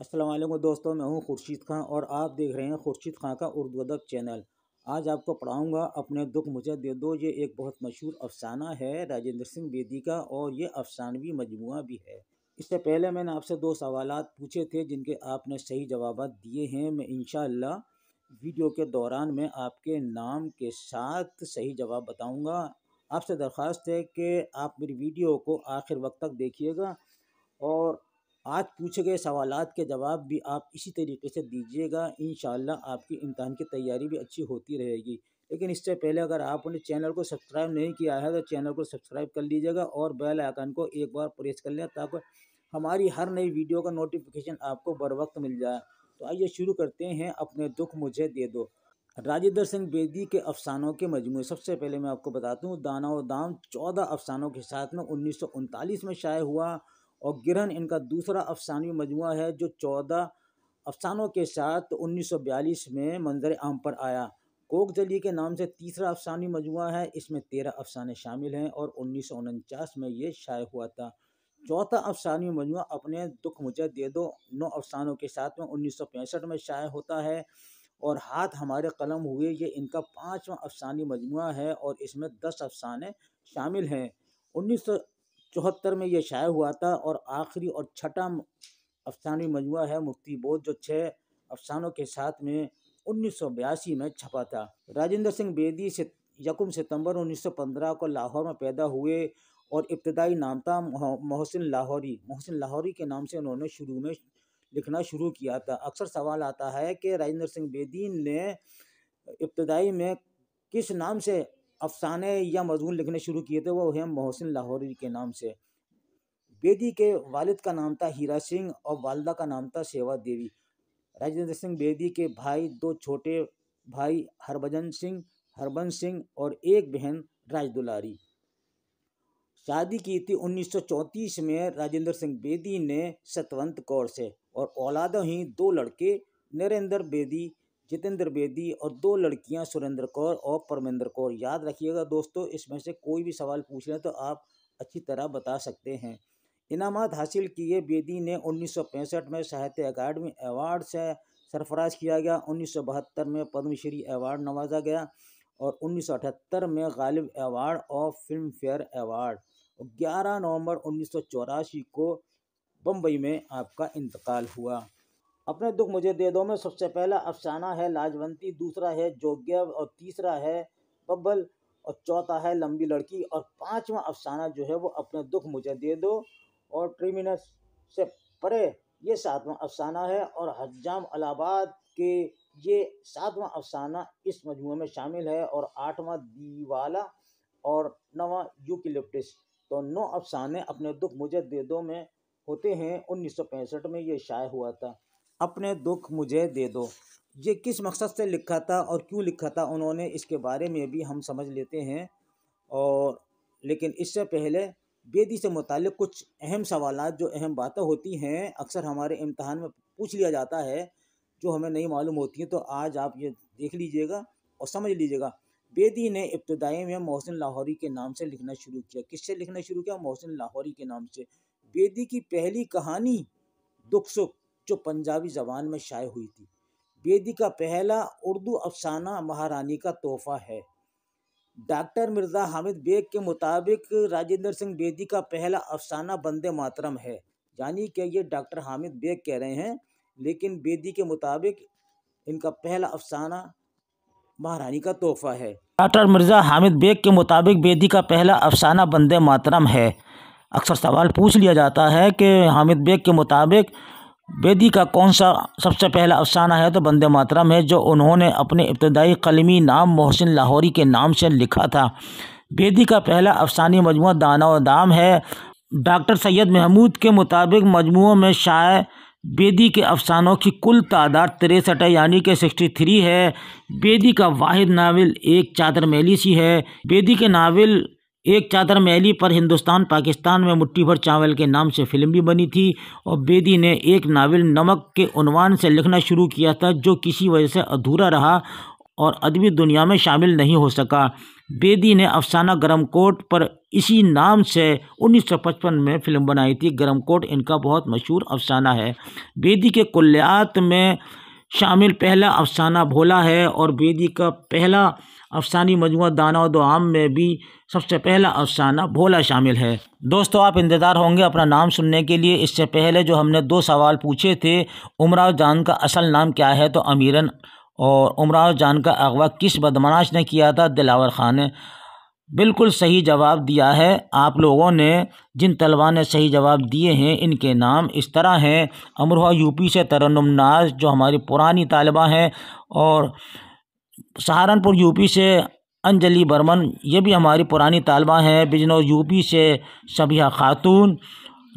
असलम दोस्तों मैं हूँ खुर्शीद खां और आप देख रहे हैं खुर्शीद खां का उर्दू अदब चैनल आज आपको पढ़ाऊँगा अपने दुख मुझे दे दो ये एक बहुत मशहूर अफसाना है राजेंद्र सिंह बेदी का और ये अफसानवी मजमु भी है इससे पहले मैंने आपसे दो सवाल पूछे थे जिनके आपने सही जवाब दिए हैं मैं इन वीडियो के दौरान मैं आपके नाम के साथ सही जवाब बताऊँगा आपसे दरख्वास्त है कि आप मेरी वीडियो को आखिर वक्त तक देखिएगा और आज पूछे गए सवाल के जवाब भी आप इसी तरीके से दीजिएगा इन आपकी इम्तहान की तैयारी भी अच्छी होती रहेगी लेकिन इससे पहले अगर आपने चैनल को सब्सक्राइब नहीं किया है तो चैनल को सब्सक्राइब कर लीजिएगा और बेल आइकन को एक बार प्रेस कर लें ताकि हमारी हर नई वीडियो का नोटिफिकेशन आपको बर वक्त मिल जाए तो आइए शुरू करते हैं अपने दुख मुझे दे दो राजेंद्र सिंह बेदी के अफसानों के मजमू सबसे पहले मैं आपको बताता हूँ दाना और दाम चौदह अफसानों के साथ में उन्नीस में शाये हुआ और ग्रहण इनका दूसरा अफसानवी मजमू है जो चौदह अफसानों के साथ 1942 में मंजर आम पर आया कोक जली के नाम से तीसरा अफसानी मजमू है इसमें तेरह अफसाने शामिल हैं और उन्नीस में ये शाये हुआ था चौथा अफसानी मजमू अपने दुख मुझे दे दो नौ अफसानों के साथ में उन्नीस में शाये होता है और हाथ हमारे कलम हुए ये इनका पाँचवा अफसानी मजमू है और इसमें दस अफसाने शामिल हैं उन्नीस चौहत्तर में यह शाया हुआ था और आखिरी और छठा अफसानवी मजमू है मुफ्ती बोध जो छः अफसानों के साथ में उन्नीस में छपा था राजेंद्र सिंह बेदी से यकुम सितंबर 1915 को लाहौर में पैदा हुए और इब्तदाई नाम था मोहसिन लाहौरी मोहसिन लाहौरी के नाम से उन्होंने शुरू में लिखना शुरू किया था अक्सर सवाल आता है कि राजेंद्र सिंह बेदी ने इब्तदाई में किस नाम से अफसाने या मजमून लिखने शुरू किए थे वो हैं मोहसिन लाहौरी के नाम से बेदी के वालिद का नाम था हीरा सिंह और वालदा का नाम था सेवा देवी राजेंद्र सिंह बेदी के भाई दो छोटे भाई हरभजन सिंह हरबन सिंह और एक बहन राजदुलारी शादी की थी 1934 में राजेंद्र सिंह बेदी ने सतवंत कौर से और औलादों ही दो लड़के नरेंद्र बेदी जितेंद्र बेदी और दो लड़कियां सुरेंद्र कौर और परमेंद्र कौर याद रखिएगा दोस्तों इसमें से कोई भी सवाल पूछ लें तो आप अच्छी तरह बता सकते हैं इनामत हासिल किए बेदी ने उन्नीस में साहित्य अकादमी अवार्ड से सरफराज किया गया उन्नीस में पद्मश्री अवार्ड नवाजा गया और उन्नीस में गालिब अवार्ड और फिल्म फेयर अवार्ड और 11 नवंबर उन्नीस को बम्बई में आपका इंतकाल हुआ अपने दुख मुझे दे दो में सबसे पहला अफसाना है लाजवंती दूसरा है जोग्य और तीसरा है बब्बल और चौथा है लंबी लड़की और पांचवा अफसाना जो है वो अपने दुख मुझे दे दो और ट्रिमिनस से परे ये सातवां अफसाना है और हजाम अलाहाबाद के ये सातवां अफसाना इस मजमू में शामिल है और आठवां दीवाला और नवा यूकिलिप्टिस तो नौ अफसाने अपने दुख मुझे दे दो में होते हैं उन्नीस में ये शाये हुआ था अपने दुख मुझे दे दो ये किस मकसद से लिखा था और क्यों लिखा था उन्होंने इसके बारे में भी हम समझ लेते हैं और लेकिन इससे पहले बेदी से मुतल कुछ अहम सवाल जो अहम बातें होती हैं अक्सर हमारे इम्तहान में पूछ लिया जाता है जो हमें नहीं मालूम होती हैं तो आज आप ये देख लीजिएगा और समझ लीजिएगा बेदी ने इब्तदाई में मोहसिन लाहौरी के नाम से लिखना शुरू किया किससे लिखना शुरू किया मोहसिन लाहौरी के नाम से बेदी की पहली कहानी दुख सुख जो पंजाबी जबान में शाये हुई थी बेदी का पहला उर्दू अफसाना महारानी का तोहफा है डॉक्टर मिर्ज़ा हामिद बेग के मुताबिक राजेंद्र सिंह बेदी का पहला अफसाना बंदे मातरम है यानी कि ये डॉक्टर हामिद बेग कह रहे हैं लेकिन बेदी के मुताबिक इनका पहला अफसाना महारानी का तोहफा है डॉक्टर मिर्ज़ा हामिद बेग के मुताबिक बेदी का पहला अफसाना बंदे मातरम है अक्सर सवाल पूछ लिया जाता है कि हामिद बेग के मुताबिक बेदी का कौन सा सबसे पहला अफसाना है तो बंदे मातरम है जो उन्होंने अपने इब्तदाई कलमी नाम मोहसिन लाहौरी के नाम से लिखा था बेदी का पहला अफसानी मजमू दाना और दाम है डॉक्टर सैयद महमूद के मुताबिक मजमू में शायद बेदी के अफसानों की कुल तादाद तिरसठ है यानी कि सिक्सटी थ्री है बेदी का वाहिद नावल एक चादर मेली सी है बेदी के नावल एक चादर मैली पर हिंदुस्तान पाकिस्तान में मुट्ठी भर चावल के नाम से फिल्म भी बनी थी और बेदी ने एक नावल नमक के उनवान से लिखना शुरू किया था जो किसी वजह से अधूरा रहा और अदबी दुनिया में शामिल नहीं हो सका बेदी ने अफसाना कोट पर इसी नाम से 1955 में फिल्म बनाई थी कोट इनका बहुत मशहूर अफसाना है बेदी के कुल्यात में शामिल पहला अफसाना भोला है और बेदी का पहला अफसानी मजमू दाना दो आम में भी सबसे पहला अफसाना भोला शामिल है दोस्तों आप इंतज़ार होंगे अपना नाम सुनने के लिए इससे पहले जो हमने दो सवाल पूछे थे उमरा जान का असल नाम क्या है तो अमीरन और उमरा जान का अगवा किस बदमाश ने किया था दिलावर खान ने बिल्कुल सही जवाब दिया है आप लोगों ने जिन तलबा ने सही जवाब दिए हैं इनके नाम इस तरह हैं अमरोहा यूपी से तरन्नम नाज जो हमारी पुरानी तलबा हैं और सहारनपुर यूपी से अंजलि बर्मन ये भी हमारी पुरानी तालबा हैं बिजनौर यूपी से शबिया खातून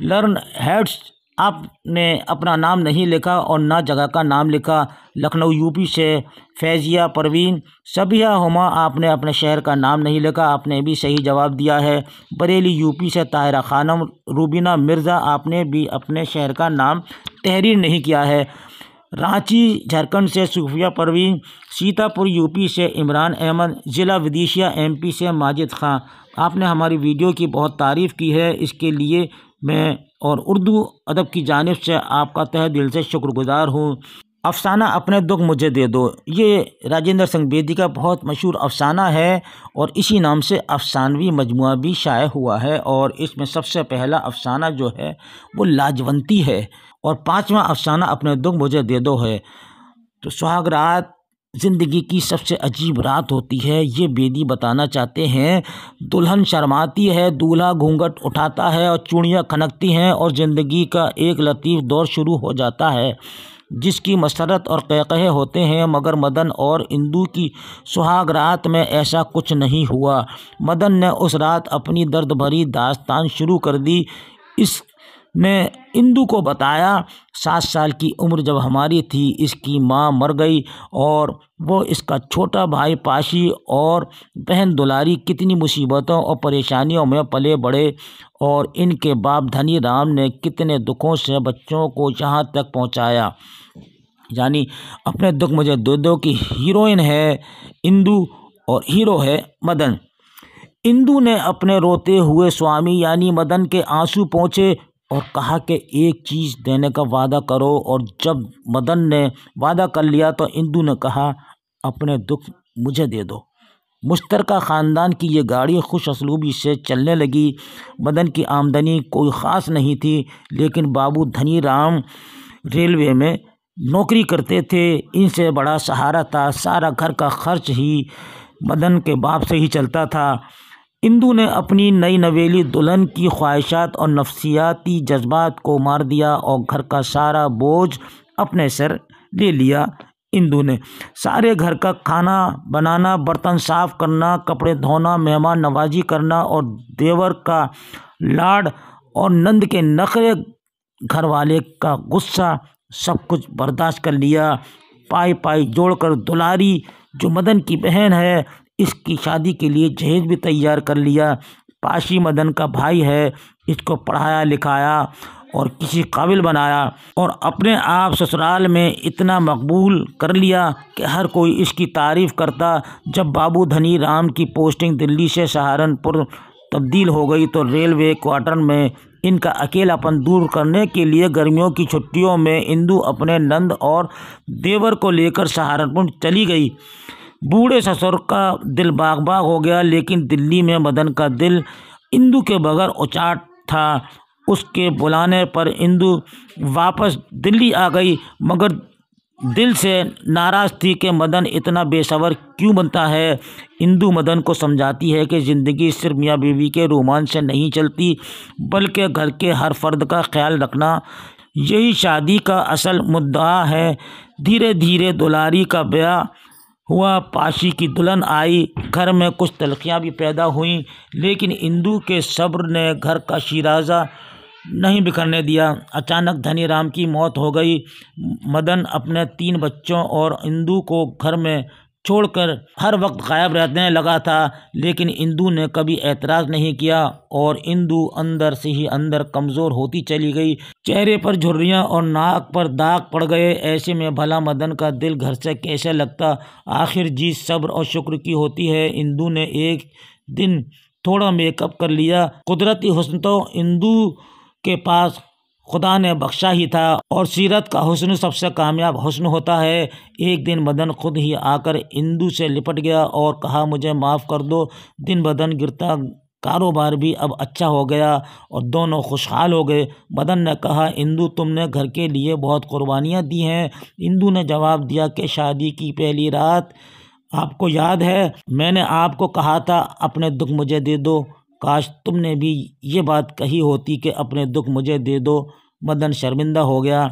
लर्न हेड्स आपने अपना नाम नहीं लिखा और ना जगह का नाम लिखा लखनऊ यूपी से फैज़िया परवीन सबिया हुमा आपने अपने शहर का नाम नहीं लिखा आपने भी सही जवाब दिया है बरेली यूपी से ताहरा खानम रूबीना मिर्ज़ा आपने भी अपने शहर का नाम तहरीर नहीं किया है रांची झारखंड से सूफिया परवीन सीतापुर यूपी से इमरान अहमद ज़िला विदिशिया एमपी से माजिद खां आपने हमारी वीडियो की बहुत तारीफ़ की है इसके लिए मैं और उर्दू अदब की जानब से आपका तह दिल से शुक्रगुजार हूँ अफसाना अपने दुख मुझे दे दो ये राजेंद्र सिंह बेदी का बहुत मशहूर अफसाना है और इसी नाम से अफसानवी मजमू भी शाये हुआ है और इसमें सबसे पहला अफसाना जो है वो लाजवंती है और पाँचवा अफसाना अपने दुख मुझे दे दो है तो सुहाग रात ज़िंदगी की सबसे अजीब रात होती है ये बेदी बताना चाहते हैं दुल्हन शर्माती है दूल्हा घूंघट उठाता है और चूड़ियाँ खनकती हैं और ज़िंदगी का एक लतीफ़ दौर शुरू हो जाता है जिसकी मसरत और कहकहे होते हैं मगर मदन और इंदू की सुहाग रात में ऐसा कुछ नहीं हुआ मदन ने उस रात अपनी दर्द भरी दास्तान शुरू कर दी इस ने इंदु को बताया सात साल की उम्र जब हमारी थी इसकी माँ मर गई और वो इसका छोटा भाई पाशी और बहन दुलारी कितनी मुसीबतों और परेशानियों में पले बड़े और इनके बाप धनी राम ने कितने दुखों से बच्चों को यहाँ तक पहुँचाया यानी अपने दुख मुझे दो दो की हीरोइन है इंदु और हीरो है मदन इंदु ने अपने रोते हुए स्वामी यानी मदन के आंसू पहुँचे और कहा कि एक चीज़ देने का वादा करो और जब मदन ने वादा कर लिया तो इंदू ने कहा अपने दुख मुझे दे दो मुश्तरका ख़ानदान की ये गाड़ी खुश असलूबी से चलने लगी मदन की आमदनी कोई ख़ास नहीं थी लेकिन बाबू धनी राम रेलवे में नौकरी करते थे इनसे बड़ा सहारा था सारा घर का खर्च ही मदन के बाप से ही चलता था इंदु ने अपनी नई नवेली दुल्हन की ख्वाहिशात और नफसियाती जज्बात को मार दिया और घर का सारा बोझ अपने सर ले लिया इंदु ने सारे घर का खाना बनाना बर्तन साफ करना कपड़े धोना मेहमान नवाजी करना और देवर का लाड और नंद के नखरे घर वाले का गुस्सा सब कुछ बर्दाश्त कर लिया पाई पाई जोड़कर दुलारी जो मदन की बहन है इसकी शादी के लिए जहेज भी तैयार कर लिया पाशी मदन का भाई है इसको पढ़ाया लिखाया और किसी काबिल बनाया और अपने आप ससुराल में इतना मकबूल कर लिया कि हर कोई इसकी तारीफ़ करता जब बाबू धनी राम की पोस्टिंग दिल्ली से सहारनपुर तब्दील हो गई तो रेलवे क्वार्टर में इनका अकेलापन दूर करने के लिए गर्मियों की छुट्टियों में इंदू अपने नंद और देवर को लेकर सहारनपुर चली गई बूढ़े ससुर का दिल बाग बाग हो गया लेकिन दिल्ली में मदन का दिल इंदू के बगैर उचाट था उसके बुलाने पर इंदू वापस दिल्ली आ गई मगर दिल से नाराज़ थी कि मदन इतना बेसवर क्यों बनता है इंदू मदन को समझाती है कि ज़िंदगी सिर्फ मियाँ बीवी के रोमांच से नहीं चलती बल्कि घर के हर फर्द का ख्याल रखना यही शादी का असल मुद्दा है धीरे धीरे दुलारी का ब्याह हुआ पाशी की दुल्हन आई घर में कुछ तलखियाँ भी पैदा हुईं लेकिन इंदू के सब्र ने घर का शिराजा नहीं बिखरने दिया अचानक धनी राम की मौत हो गई मदन अपने तीन बच्चों और इंदू को घर में छोड़कर हर वक्त गायब रहने लगा था लेकिन इंदू ने कभी ऐतराज़ नहीं किया और इंदू अंदर से ही अंदर कमज़ोर होती चली गई चेहरे पर झुर्रियाँ और नाक पर दाग पड़ गए ऐसे में भला मदन का दिल घर से कैसे लगता आखिर जीत सब्र और शुक्र की होती है इंदू ने एक दिन थोड़ा मेकअप कर लिया कुदरती हुसन तो इंदू के पास खुदा ने बख्शा ही था और सीरत का हुसन सबसे कामयाब हुसन होता है एक दिन बदन खुद ही आकर इंदू से लिपट गया और कहा मुझे माफ़ कर दो दिन बदन गिरता कारोबार भी अब अच्छा हो गया और दोनों खुशहाल हो गए मदन ने कहा इंदू तुमने घर के लिए बहुत कुर्बानियाँ दी हैं इंदू ने जवाब दिया कि शादी की पहली रात आपको याद है मैंने आपको कहा था अपने दुख मुझे दे दो काश तुमने भी ये बात कही होती कि अपने दुख मुझे दे दो मदन शर्मिंदा हो गया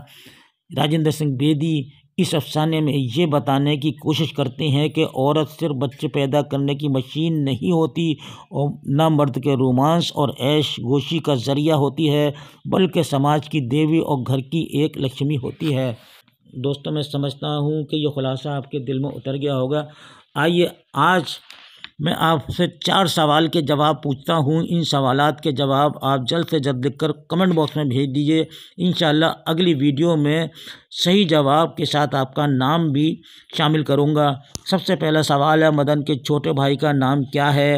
राजेंद्र सिंह बेदी इस अफसाने में ये बताने की कोशिश करते हैं कि औरत सिर्फ बच्चे पैदा करने की मशीन नहीं होती और न मर्द के रोमांस और ऐश गोशी का ज़रिया होती है बल्कि समाज की देवी और घर की एक लक्ष्मी होती है दोस्तों मैं समझता हूँ कि यह ख़ुलासा आपके दिल में उतर गया होगा आइए आज मैं आपसे चार सवाल के जवाब पूछता हूँ इन सवाल के जवाब आप जल्द से जल्द लिखकर कमेंट बॉक्स में भेज दीजिए इन अगली वीडियो में सही जवाब के साथ आपका नाम भी शामिल करूँगा सबसे पहला सवाल है मदन के छोटे भाई का नाम क्या है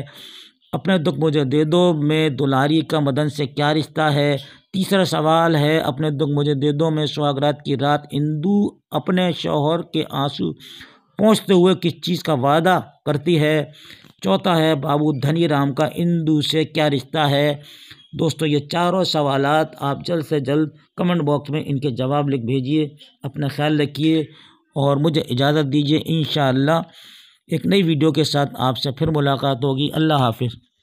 अपने दुख मुझे दे दो में दुलारी का मदन से क्या रिश्ता है तीसरा सवाल है अपने दुख मुझे दे दो में सुहागरात की रात इंदू अपने शोहर के आंसू पहुँचते हुए किस चीज़ का वादा करती है चौथा है बाबू धनी राम का इंदू से क्या रिश्ता है दोस्तों ये चारों सवाल आप जल्द से जल्द कमेंट बॉक्स में इनके जवाब लिख भेजिए अपना ख्याल रखिए और मुझे इजाज़त दीजिए इन एक नई वीडियो के साथ आपसे फिर मुलाकात होगी अल्लाह हाफिज़